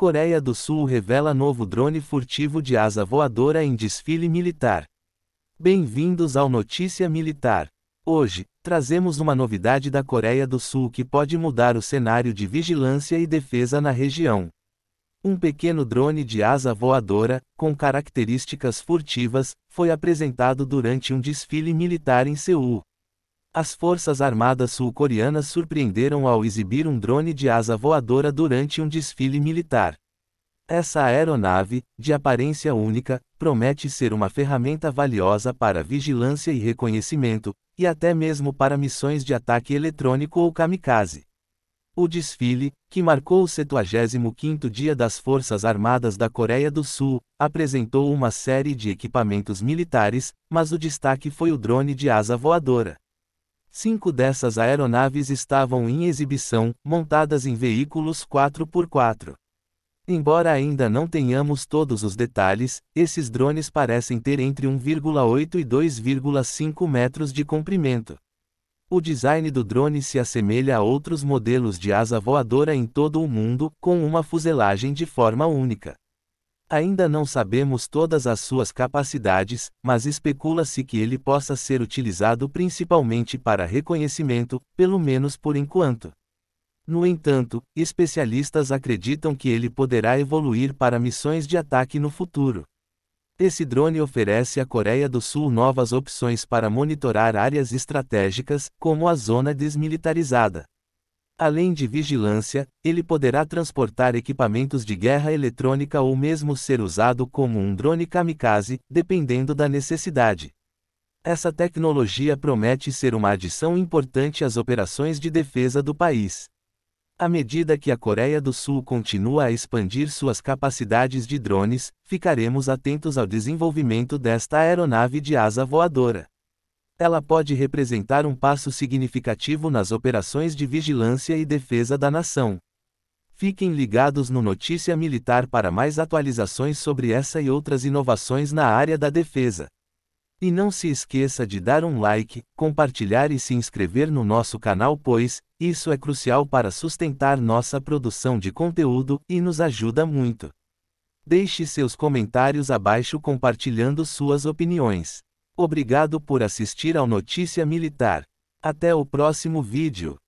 Coreia do Sul revela novo drone furtivo de asa voadora em desfile militar. Bem-vindos ao Notícia Militar. Hoje, trazemos uma novidade da Coreia do Sul que pode mudar o cenário de vigilância e defesa na região. Um pequeno drone de asa voadora, com características furtivas, foi apresentado durante um desfile militar em Seul, as Forças Armadas Sul-Coreanas surpreenderam ao exibir um drone de asa voadora durante um desfile militar. Essa aeronave, de aparência única, promete ser uma ferramenta valiosa para vigilância e reconhecimento, e até mesmo para missões de ataque eletrônico ou kamikaze. O desfile, que marcou o 75º Dia das Forças Armadas da Coreia do Sul, apresentou uma série de equipamentos militares, mas o destaque foi o drone de asa voadora. Cinco dessas aeronaves estavam em exibição, montadas em veículos 4x4. Embora ainda não tenhamos todos os detalhes, esses drones parecem ter entre 1,8 e 2,5 metros de comprimento. O design do drone se assemelha a outros modelos de asa voadora em todo o mundo, com uma fuselagem de forma única. Ainda não sabemos todas as suas capacidades, mas especula-se que ele possa ser utilizado principalmente para reconhecimento, pelo menos por enquanto. No entanto, especialistas acreditam que ele poderá evoluir para missões de ataque no futuro. Esse drone oferece à Coreia do Sul novas opções para monitorar áreas estratégicas, como a zona desmilitarizada. Além de vigilância, ele poderá transportar equipamentos de guerra eletrônica ou mesmo ser usado como um drone kamikaze, dependendo da necessidade. Essa tecnologia promete ser uma adição importante às operações de defesa do país. À medida que a Coreia do Sul continua a expandir suas capacidades de drones, ficaremos atentos ao desenvolvimento desta aeronave de asa voadora ela pode representar um passo significativo nas operações de vigilância e defesa da nação. Fiquem ligados no Notícia Militar para mais atualizações sobre essa e outras inovações na área da defesa. E não se esqueça de dar um like, compartilhar e se inscrever no nosso canal, pois isso é crucial para sustentar nossa produção de conteúdo e nos ajuda muito. Deixe seus comentários abaixo compartilhando suas opiniões. Obrigado por assistir ao Notícia Militar. Até o próximo vídeo.